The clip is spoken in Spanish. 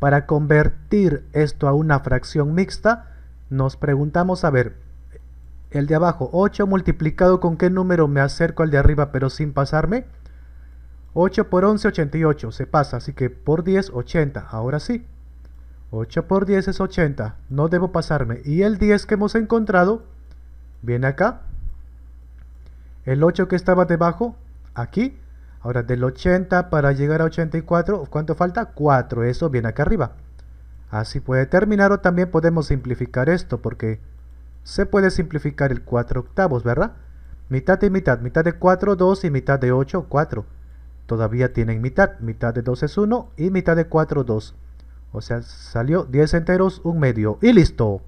Para convertir esto a una fracción mixta, nos preguntamos, a ver, el de abajo, 8 multiplicado con qué número me acerco al de arriba pero sin pasarme. 8 por 11, 88, se pasa, así que por 10, 80, ahora sí. 8 por 10 es 80, no debo pasarme. Y el 10 que hemos encontrado, viene acá. El 8 que estaba debajo, aquí. Ahora, del 80 para llegar a 84, ¿cuánto falta? 4, eso viene acá arriba. Así puede terminar o también podemos simplificar esto porque se puede simplificar el 4 octavos, ¿verdad? Mitad y mitad, mitad de 4, 2 y mitad de 8, 4. Todavía tienen mitad, mitad de 2 es 1 y mitad de 4, 2. O sea, salió 10 enteros, un medio y listo.